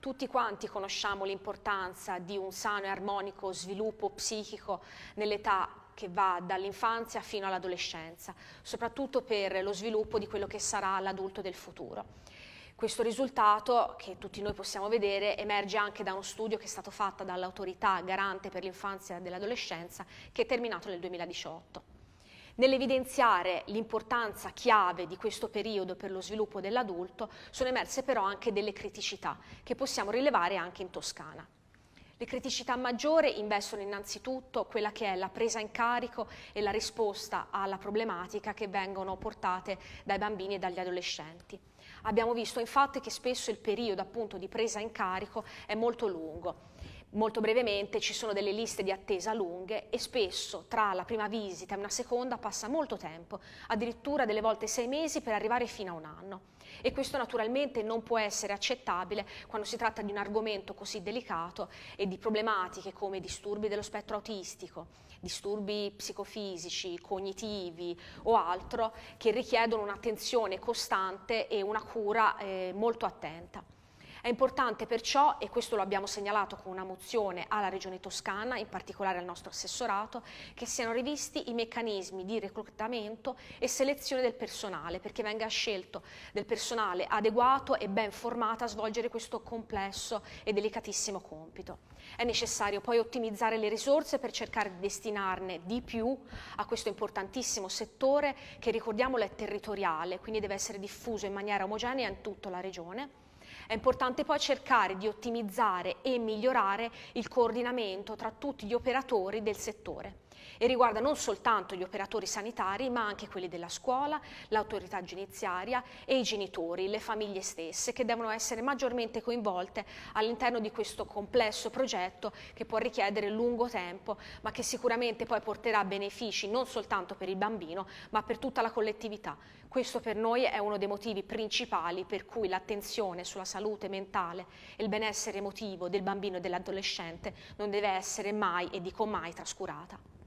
Tutti quanti conosciamo l'importanza di un sano e armonico sviluppo psichico nell'età che va dall'infanzia fino all'adolescenza, soprattutto per lo sviluppo di quello che sarà l'adulto del futuro. Questo risultato, che tutti noi possiamo vedere, emerge anche da uno studio che è stato fatto dall'autorità garante per l'infanzia e dell'adolescenza, che è terminato nel 2018. Nell'evidenziare l'importanza chiave di questo periodo per lo sviluppo dell'adulto sono emerse però anche delle criticità che possiamo rilevare anche in Toscana. Le criticità maggiori investono innanzitutto quella che è la presa in carico e la risposta alla problematica che vengono portate dai bambini e dagli adolescenti. Abbiamo visto infatti che spesso il periodo appunto, di presa in carico è molto lungo Molto brevemente ci sono delle liste di attesa lunghe e spesso tra la prima visita e una seconda passa molto tempo, addirittura delle volte sei mesi per arrivare fino a un anno. E questo naturalmente non può essere accettabile quando si tratta di un argomento così delicato e di problematiche come disturbi dello spettro autistico, disturbi psicofisici, cognitivi o altro che richiedono un'attenzione costante e una cura eh, molto attenta. È importante perciò, e questo lo abbiamo segnalato con una mozione alla Regione Toscana, in particolare al nostro assessorato, che siano rivisti i meccanismi di reclutamento e selezione del personale, perché venga scelto del personale adeguato e ben formato a svolgere questo complesso e delicatissimo compito. È necessario poi ottimizzare le risorse per cercare di destinarne di più a questo importantissimo settore che ricordiamolo è territoriale, quindi deve essere diffuso in maniera omogenea in tutta la regione è importante poi cercare di ottimizzare e migliorare il coordinamento tra tutti gli operatori del settore e riguarda non soltanto gli operatori sanitari ma anche quelli della scuola, l'autorità giudiziaria e i genitori, le famiglie stesse che devono essere maggiormente coinvolte all'interno di questo complesso progetto che può richiedere lungo tempo ma che sicuramente poi porterà benefici non soltanto per il bambino ma per tutta la collettività. Questo per noi è uno dei motivi principali per cui l'attenzione sulla salute mentale e il benessere emotivo del bambino e dell'adolescente non deve essere mai e dico mai trascurata.